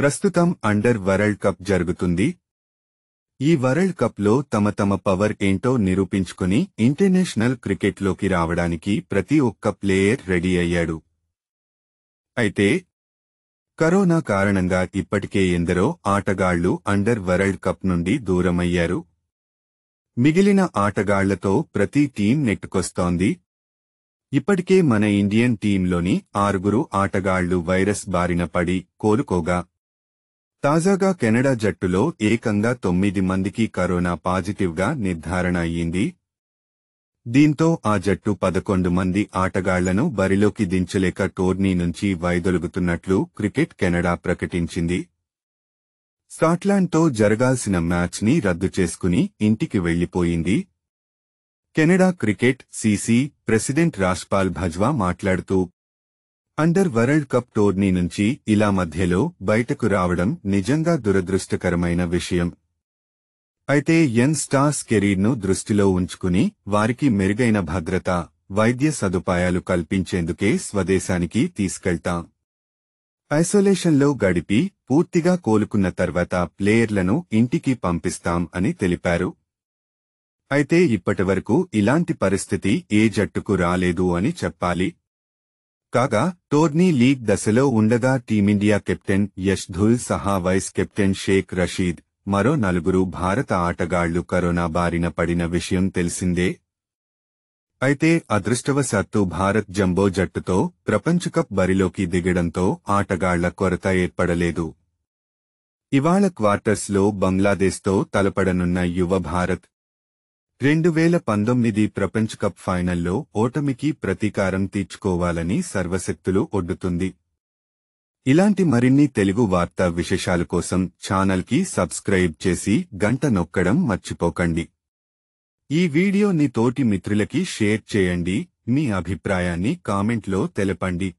ప్రస్తుతం under world cup జరుగుతుంది ఈ వరల్డ్ కప్లో తమ తమ పవర్ ఏంటో నిరూపించుకుని ఇంటర్నేషనల్ క్రికెట్లోకి రావడానికి ప్రతి ఒక్క ప్లేయర్ రెడీ అయ్యాడు అయితే కరోనా కారణంగా ఇప్పటికే ఎందరో ఆటగాళ్లు అండర్ వరల్డ్ కప్ నుండి దూరమయ్యారు మిగిలిన ఆటగాళ్లతో ప్రతి టీం నెట్టుకొస్తోంది ఇప్పటికే మన ఇండియన్ టీంలోని ఆరుగురు ఆటగాళ్లు వైరస్ బారిన పడి కోలుకోగా తాజాగా కెనడా జట్టులో ఏకంగా తొమ్మిది మందికి కరోనా పాజిటివ్గా నిర్ధారణ అయ్యింది దీంతో ఆ జట్టు పదకొండు మంది ఆటగాళ్లను బరిలోకి దించలేక టోర్నీ నుంచి వైదొలుగుతున్నట్లు క్రికెట్ కెనడా ప్రకటించింది స్కాట్లాండ్తో జరగాల్సిన మ్యాచ్ని రద్దు చేసుకుని ఇంటికి వెళ్లిపోయింది Canada cricket CC president Rashpal Bajwa మాట్లాడుతూ అండర్ వరల్డ్ కప్ టోర్నీ నుంచి ఇలా మధ్యలో బయటకు రావడం నిజంగా దురదృష్టకరమైన విషయం అయితే ఎన్ స్టార్స్ కెరీర్ను దృష్టిలో ఉంచుకుని వారికి మెరుగైన భద్రత వైద్య సదుపాయాలు కల్పించేందుకే స్వదేశానికి తీసుకెళ్తాం ఐసోలేషన్లో గడిపి పూర్తిగా కోలుకున్న తర్వాత ప్లేయర్లను ఇంటికి పంపిస్తాం అని తెలిపారు అయితే ఇప్పటివరకు ఇలాంటి పరిస్థితి ఏ జట్టుకు రాలేదు అని చెప్పాలి కాగా టోర్నీ లీగ్ దశలో ఉండగా టీమిండియా కెప్టెన్ యష్ ధుల్ సహా వైస్ కెప్టెన్ షేక్ రషీద్ మరో నలుగురు భారత ఆటగాళ్లు కరోనా బారిన పడిన విషయం తెలిసిందే అయితే అదృష్టవశాత్తు భారత్ జంబో జట్టుతో ప్రపంచకప్ బరిలోకి దిగడంతో ఆటగాళ్ల కొరత ఏర్పడలేదు ఇవాళ క్వార్టర్స్లో బంగ్లాదేశ్తో తలపడనున్న యువ భారత్ రెండు వేల పంతొమ్మిది ప్రపంచ కప్ ఫైనల్లో ఓటమికి ప్రతీకారం తీర్చుకోవాలని సర్వశక్తులు ఒడ్డుతుంది ఇలాంటి మరిన్ని తెలుగు వార్తా విశేషాల కోసం ఛానల్కి సబ్స్క్రైబ్ చేసి గంట నొక్కడం మర్చిపోకండి ఈ వీడియోని తోటి మిత్రులకి షేర్ చేయండి మీ అభిప్రాయాన్ని కామెంట్లో తెలపండి